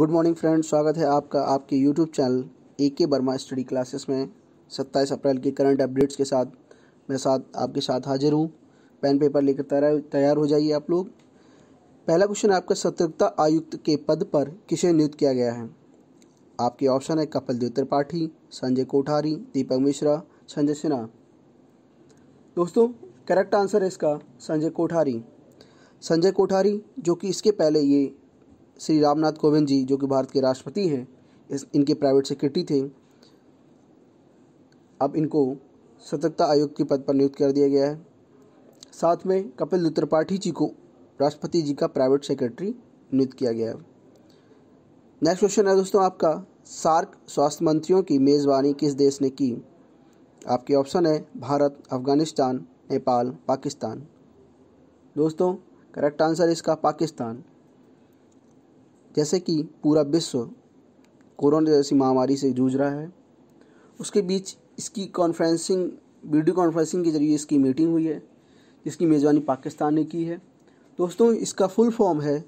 good morning friend स्वागत है आपका आपके यूट्यूब चैनल ए के वर्मा स्टडी क्लासेस में 27 अप्रैल के करंट अपडेट्स के साथ मैं साथ आपके साथ हाजिर हूँ पेन पेपर लेकर तैयार तैयार हो जाइए आप लोग पहला क्वेश्चन आपका सतर्कता आयुक्त के पद पर किसे नियुक्त किया गया है आपके ऑप्शन है कपिल देव त्रिपाठी संजय कोठारी दीपक मिश्रा संजय सिन्हा दोस्तों करेक्ट आंसर है इसका संजय कोठारी संजय कोठारी जो कि इसके पहले ये श्री रामनाथ कोविंद जी जो कि भारत के राष्ट्रपति हैं इस इनके प्राइवेट सेक्रेटरी थे अब इनको सतर्कता आयोग के पद पर नियुक्त कर दिया गया है साथ में कपिल त्रिपाठी जी को राष्ट्रपति जी का प्राइवेट सेक्रेटरी नियुक्त किया गया है नेक्स्ट क्वेश्चन है दोस्तों आपका सार्क स्वास्थ्य मंत्रियों की मेज़बानी किस देश ने की आपके ऑप्शन है भारत अफगानिस्तान नेपाल पाकिस्तान दोस्तों करेक्ट आंसर इसका पाकिस्तान जैसे कि पूरा विश्व कोरोना जैसी महामारी से जूझ रहा है उसके बीच इसकी कॉन्फ्रेंसिंग वीडियो कॉन्फ्रेंसिंग के जरिए इसकी मीटिंग हुई है जिसकी मेज़बानी पाकिस्तान ने की है दोस्तों इसका फुल फॉर्म है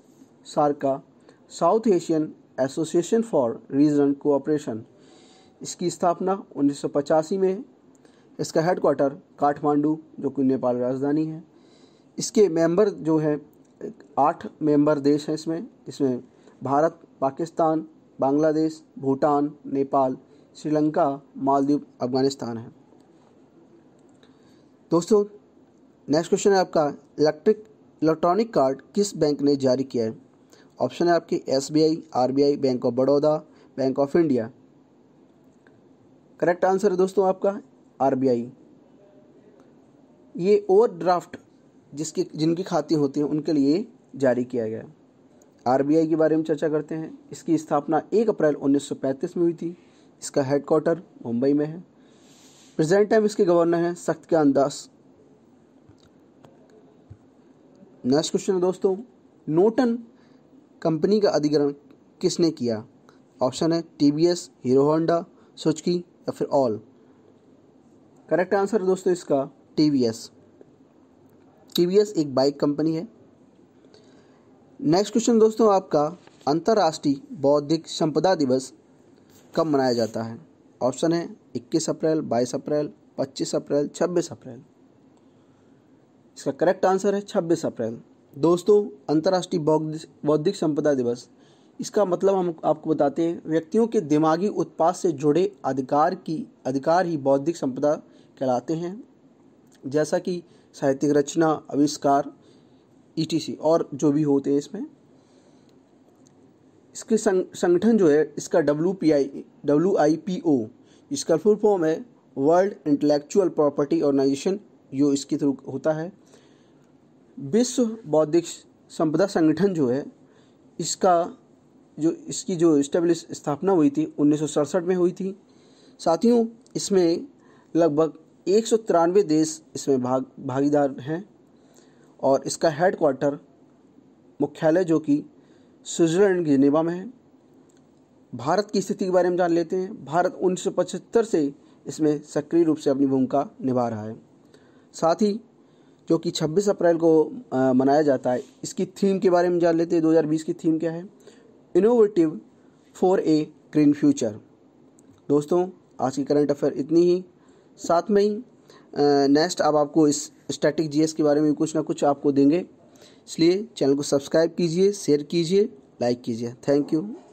SAARC South Asian association for regional cooperation इसकी स्थापना उन्नीस में इसका हेडक्वार्टर काठमांडू जो कि नेपाल राजधानी है इसके मेंबर जो है आठ मेंबर देश हैं इसमें इसमें भारत पाकिस्तान बांग्लादेश भूटान नेपाल श्रीलंका मालदीव अफगानिस्तान है दोस्तों नेक्स्ट क्वेश्चन है आपका इलेक्ट्रिक इलेक्ट्रॉनिक कार्ड किस बैंक ने जारी किया है ऑप्शन है आपकी S B I R B I bank of Baroda bank of India correct answer है दोस्तों आपका आर बी आई ये ओवर ड्राफ्ट जिसके जिनकी खाते होती हैं उनके लिए जारी किया गया है आरबीआई के बारे में चर्चा करते हैं इसकी स्थापना 1 अप्रैल 1935 में हुई थी इसका हेडक्वार्टर मुंबई में है प्रेजेंट टाइम इसके गवर्नर हैं के दास नेक्स्ट क्वेश्चन है दोस्तों नोटन कंपनी का अधिग्रहण किसने किया ऑप्शन है टीवीएस हीरो होंडा सुचकी या फिर ऑल करेक्ट आंसर है दोस्तों इसका टीवीएस टीवीएस एक बाइक कंपनी है नेक्स्ट क्वेश्चन दोस्तों आपका अंतर्राष्ट्रीय बौद्धिक संपदा दिवस कब मनाया जाता है ऑप्शन है 21 अप्रैल 22 अप्रैल 25 अप्रैल 26 अप्रैल इसका करेक्ट आंसर है 26 अप्रैल दोस्तों अंतर्राष्ट्रीय बौद्धिक संपदा दिवस इसका मतलब हम आपको बताते हैं व्यक्तियों के दिमागी उत्पाद से जुड़े अधिकार की अधिकार ही बौद्धिक संपदा कहलाते हैं जैसा कि साहित्यिक रचना आविष्कार ई e और जो भी होते हैं इसमें इसके संगठन जो है इसका W P I W I P O इसका फुल फॉर्म है वर्ल्ड इंटेलेक्चुअल प्रॉपर्टी ऑर्गेनाइजेशन जो इसके थ्रू होता है विश्व बौद्धिक संपदा संगठन जो है इसका जो इसकी जो स्टेब्लिश स्थापना हुई थी उन्नीस में हुई थी साथियों इसमें लगभग एक देश इसमें भाग भागीदार हैं और इसका हेड क्वार्टर मुख्यालय जो कि स्विट्ज़रलैंड जिनेवा में है भारत की स्थिति के बारे में जान लेते हैं भारत उन्नीस से इसमें सक्रिय रूप से अपनी भूमिका निभा रहा है साथ ही जो कि 26 अप्रैल को आ, मनाया जाता है इसकी थीम के बारे में जान लेते हैं 2020 की थीम क्या है innovative for a green future दोस्तों आज की करंट अफेयर इतनी ही साथ में ही नेक्स्ट अब आपको इस स्टैटिक जीएस के बारे में कुछ ना कुछ आपको देंगे इसलिए चैनल को सब्सक्राइब कीजिए शेयर कीजिए लाइक कीजिए थैंक यू